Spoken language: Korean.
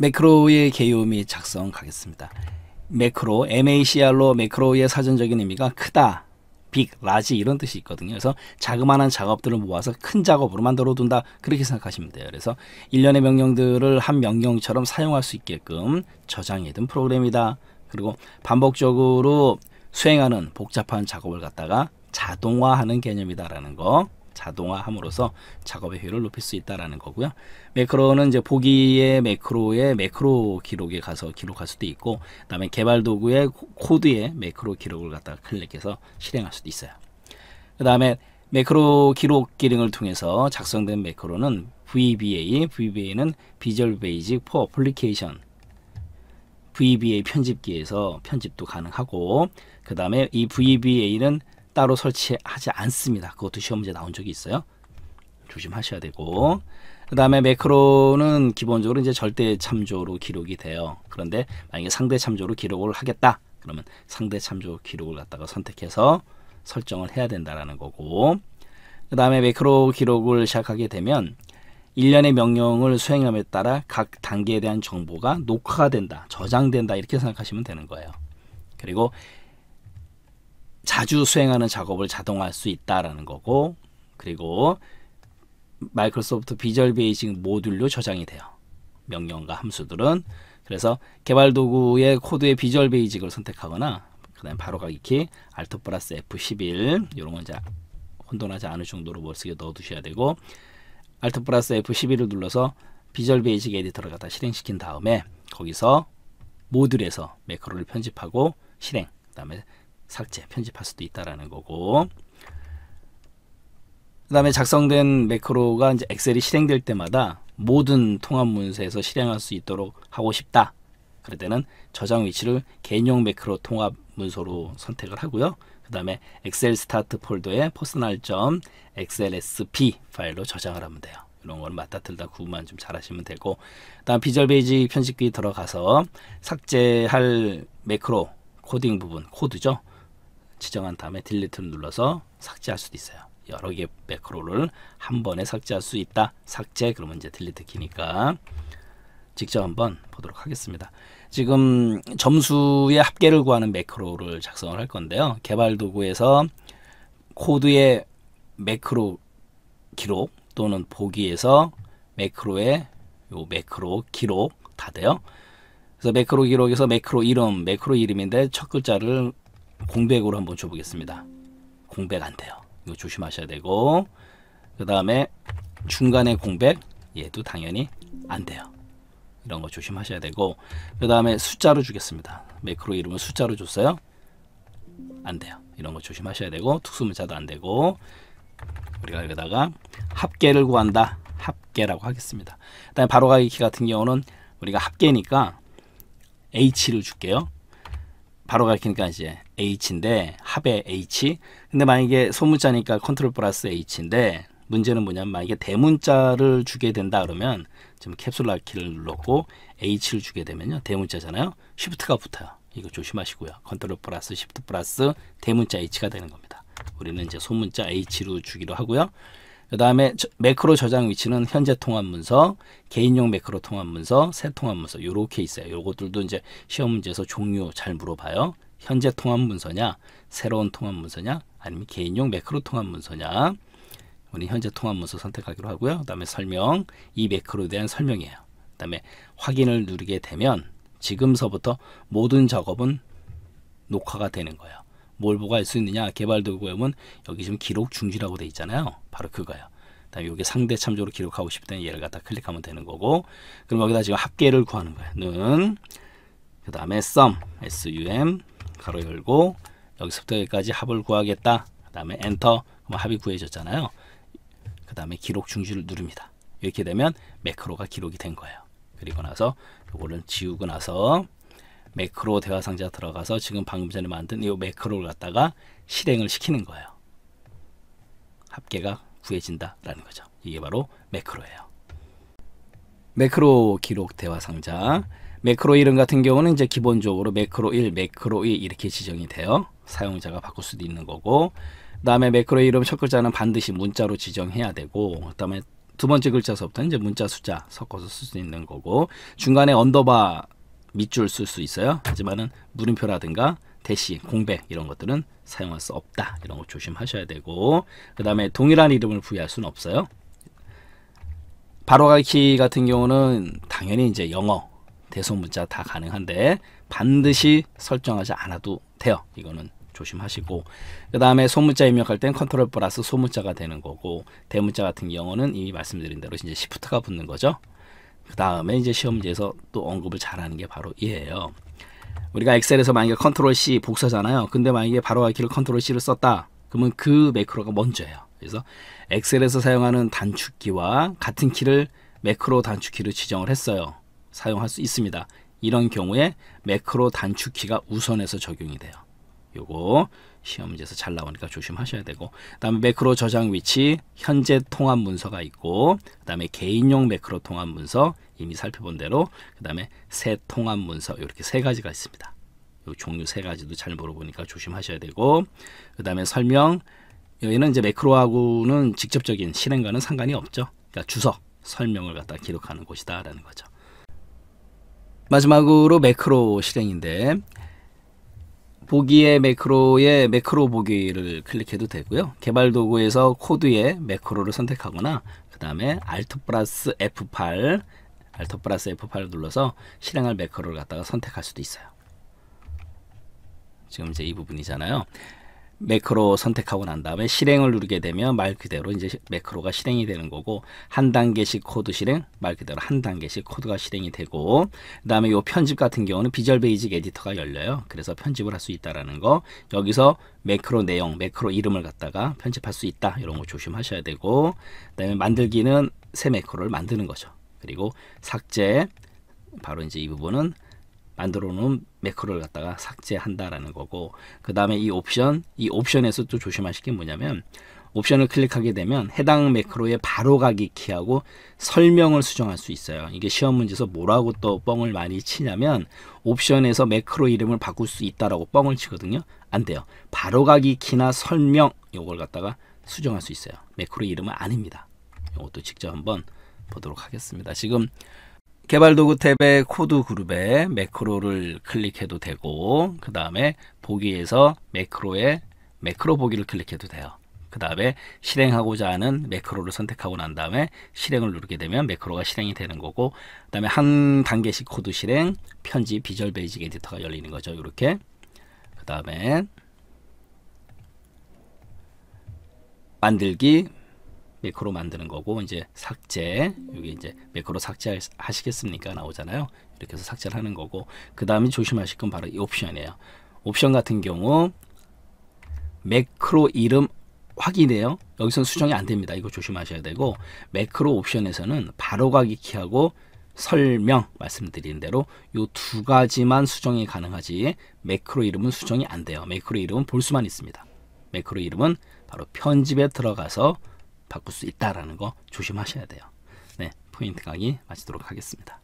매크로의 개요 및 작성 가겠습니다. 매크로, MACR로 매크로의 사전적인 의미가 크다, 빅, 라지 이런 뜻이 있거든요. 그래서 자그마한 작업들을 모아서 큰 작업으로 만들어 둔다. 그렇게 생각하시면 돼요. 그래서 일련의 명령들을 한 명령처럼 사용할 수 있게끔 저장해 둔 프로그램이다. 그리고 반복적으로 수행하는 복잡한 작업을 갖다가 자동화하는 개념이다라는 거 자동화함으로써 작업의 효율을 높일 수 있다라는 거고요. 매크로는 이제 보기의 매크로의 매크로 기록에 가서 기록할 수도 있고, 그다음에 개발 도구의 코드에 매크로 기록을 갖다가 클릭해서 실행할 수도 있어요. 그다음에 매크로 기록 기능을 통해서 작성된 매크로는 VBA, VBA는 비주얼 베이직 포 어플리케이션 VBA 편집기에서 편집도 가능하고 그 다음에 이 VBA는 따로 설치하지 않습니다. 그것도 시험 문제 나온 적이 있어요. 조심하셔야 되고 그 다음에 매크로는 기본적으로 이제 절대 참조로 기록이 돼요. 그런데 만약에 상대 참조로 기록을 하겠다. 그러면 상대 참조 기록을 갖다가 선택해서 설정을 해야 된다라는 거고 그 다음에 매크로 기록을 시작하게 되면 일련의 명령을 수행함에 따라 각 단계에 대한 정보가 녹화된다, 저장된다 이렇게 생각하시면 되는 거예요. 그리고 자주 수행하는 작업을 자동화할 수 있다라는 거고 그리고 마이크로소프트 비주얼 베이직 모듈로 저장이 돼요. 명령과 함수들은 그래서 개발 도구의 코드의 비주얼 베이직을 선택하거나 그다음 에 바로가기 키 알트 플러스 F11 이런 건 이제 혼돈하지 않을 정도로 멋지게 넣어두셔야 되고 알트 플러스 F11을 눌러서 비주얼 베이직 에디터를 갖다 실행시킨 다음에 거기서 모듈에서 매크로를 편집하고 실행 그 다음에 삭제, 편집할 수도 있다라는 거고. 그다음에 작성된 매크로가 이제 엑셀이 실행될 때마다 모든 통합 문서에서 실행할 수 있도록 하고 싶다. 그럴 때는 저장 위치를 개인용 매크로 통합 문서로 선택을 하고요. 그 다음에 엑셀 스타트 폴더에 퍼스널점 xlsp 파일로 저장을 하면 돼요. 이런 걸 맞다 틀다 구분만 좀 잘하시면 되고 다음 비주얼 베이직 편집기 들어가서 삭제할 매크로 코딩 부분 코드죠. 지정한 다음에 딜리트를 눌러서 삭제할 수도 있어요. 여러 개 매크로를 한 번에 삭제할 수 있다. 삭제 그러면 이제 딜리트 키니까 직접 한번 보도록 하겠습니다. 지금 점수의 합계를 구하는 매크로를 작성을 할 건데요. 개발 도구에서 코드의 매크로 기록 또는 보기에서 매크로의 요 매크로 기록 다 돼요. 그래서 매크로 기록에서 매크로 이름, 매크로 이름인데 첫 글자를 공백으로 한번 줘보겠습니다. 공백 안 돼요. 이거 조심하셔야 되고 그 다음에 중간에 공백 얘도 당연히 안 돼요. 이런 거 조심하셔야 되고 그 다음에 숫자로 주겠습니다. 매크로 이름을 숫자로 줬어요. 안 돼요. 이런 거 조심하셔야 되고 특수문자도 안 되고 우리가 여기다가 합계를 구한다. 합계라고 하겠습니다. 그다음에 바로가기 키 같은 경우는 우리가 합계니까 H를 줄게요. 바로 가르치니까 이제 H인데 합의 H. 근데 만약에 소문자니까 컨트롤 플러스 H인데 문제는 뭐냐면 만약에 대문자를 주게 된다 그러면 지금 캡슐 키를 눌렀고 H를 주게 되면요. 대문자잖아요. 쉬프트가 붙어요. 이거 조심하시고요. 컨트롤 플러스 쉬프트 플러스 대문자 H가 되는 겁니다. 우리는 이제 소문자 H로 주기로 하고요. 그다음에 매크로 저장 위치는 현재 통합 문서, 개인용 매크로 통합 문서, 새 통합 문서 요렇게 있어요. 요것들도 이제 시험 문제에서 종류 잘 물어봐요. 현재 통합 문서냐, 새로운 통합 문서냐, 아니면 개인용 매크로 통합 문서냐. 우리 현재 통합 문서 선택하기로 하고요. 그다음에 설명, 이 매크로에 대한 설명이에요. 그다음에 확인을 누르게 되면 지금서부터 모든 작업은 녹화가 되는 거예요. 뭘 보고 알 수 있느냐? 개발도구염은 여기 지금 기록 중지라고 돼 있잖아요. 바로 그거예요. 다음에 이게 상대 참조로 기록하고 싶다는 얘를 갖다 클릭하면 되는 거고 그럼 여기다 지금 합계를 구하는 거예요. 는그 다음에 sum, sum 가로 열고 여기서부터 여기까지 합을 구하겠다. 그 다음에 엔터 그럼 합이 구해졌잖아요. 그 다음에 기록 중지를 누릅니다. 이렇게 되면 매크로가 기록이 된 거예요. 그리고 나서 요거를 지우고 나서 매크로 대화 상자 들어가서 지금 방금 전에 만든 이 매크로를 갖다가 실행을 시키는 거예요. 합계가 구해진다라는 거죠. 이게 바로 매크로예요. 매크로 기록 대화 상자. 매크로 이름 같은 경우는 이제 기본적으로 매크로 1, 매크로 2 이렇게 지정이 돼요. 사용자가 바꿀 수도 있는 거고. 그다음에 매크로 이름 첫 글자는 반드시 문자로 지정해야 되고 그다음에 두 번째 글자서부터 이제 문자 숫자 섞어서 쓸 수 있는 거고 중간에 언더바 밑줄 쓸 수 있어요. 하지만은 물음표라든가 대시, 공백 이런 것들은 사용할 수 없다. 이런 거 조심하셔야 되고 그 다음에 동일한 이름을 부여할 수는 없어요. 바로가기 같은 경우는 당연히 이제 영어, 대소문자 다 가능한데 반드시 설정하지 않아도 돼요. 이거는 조심하시고 그 다음에 소문자 입력할 땐 컨트롤 플러스 소문자가 되는 거고 대문자 같은 경우는 이미 말씀드린 대로 이제 시프트가 붙는 거죠. 그 다음에 이제 시험지에서 또 언급을 잘하는 게 바로 이에요 우리가 엑셀에서 만약에 컨트롤 C 복사잖아요. 근데 만약에 바로 하기를 컨트롤 C를 썼다. 그러면 그 매크로가 먼저예요. 그래서 엑셀에서 사용하는 단축키와 같은 키를 매크로 단축키로 지정을 했어요. 사용할 수 있습니다. 이런 경우에 매크로 단축키가 우선해서 적용이 돼요. 요거 시험 문제에서 잘 나오니까 조심하셔야 되고 그다음에 매크로 저장 위치 현재 통합 문서가 있고 그다음에 개인용 매크로 통합 문서 이미 살펴본 대로 그다음에 새 통합 문서 이렇게 세 가지가 있습니다. 요 종류 세 가지도 잘 물어보니까 조심하셔야 되고 그다음에 설명 여기는 이제 매크로하고는 직접적인 실행과는 상관이 없죠. 그러니까 주석 설명을 갖다 기록하는 곳이다라는 거죠. 마지막으로 매크로 실행인데 보기에 매크로에 매크로 보기를 클릭해도 되고요. 개발 도구에서 코드에 매크로를 선택하거나 그 다음에 Alt 플러스 F8 Alt 플러스 F8을 눌러서 실행할 매크로를 갖다가 선택할 수도 있어요. 지금 이제 이 부분이잖아요. 매크로 선택하고 난 다음에 실행을 누르게 되면 말 그대로 이제 매크로가 실행이 되는 거고 한 단계씩 코드 실행 말 그대로 한 단계씩 코드가 실행이 되고 그다음에 요 편집 같은 경우는 비절 베이직 에디터가 열려요. 그래서 편집을 할 수 있다라는 거 여기서 매크로 내용 매크로 이름을 갖다가 편집할 수 있다 이런 거 조심하셔야 되고 그다음에 만들기는 새 매크로를 만드는 거죠. 그리고 삭제 바로 이제 이 부분은 안 들어오는 매크로를 갖다가 삭제한다라는 거고 그 다음에 이 옵션 이 옵션에서 또 조심하실 게 뭐냐면 옵션을 클릭하게 되면 해당 매크로의 바로가기 키하고 설명을 수정할 수 있어요. 이게 시험 문제에서 뭐라고 또 뻥을 많이 치냐면 옵션에서 매크로 이름을 바꿀 수 있다라고 뻥을 치거든요. 안 돼요. 바로가기 키나 설명 요걸 갖다가 수정할 수 있어요. 매크로 이름은 아닙니다. 이것도 직접 한번 보도록 하겠습니다. 지금 개발 도구 탭의 코드 그룹에 매크로를 클릭해도 되고 그 다음에 보기에서 매크로에 매크로 보기를 클릭해도 돼요. 그 다음에 실행하고자 하는 매크로를 선택하고 난 다음에 실행을 누르게 되면 매크로가 실행이 되는 거고 그 다음에 한 단계씩 코드 실행, 편집, 비절 베이직 에디터가 열리는 거죠. 이렇게 그 다음에 만들기, 매크로 만드는 거고 이제 삭제 여기 이제 매크로 삭제하시겠습니까 나오잖아요 이렇게 해서 삭제를 하는 거고 그 다음에 조심하실 건 바로 이 옵션이에요 옵션 같은 경우 매크로 이름 확인해요 여기서는 수정이 안 됩니다 이거 조심하셔야 되고 매크로 옵션에서는 바로가기 키하고 설명 말씀드린 대로 이 두 가지만 수정이 가능하지 매크로 이름은 수정이 안 돼요 매크로 이름은 볼 수만 있습니다 매크로 이름은 바로 편집에 들어가서 바꿀 수 있다라는 거 조심하셔야 돼요. 네, 포인트 강의 마치도록 하겠습니다.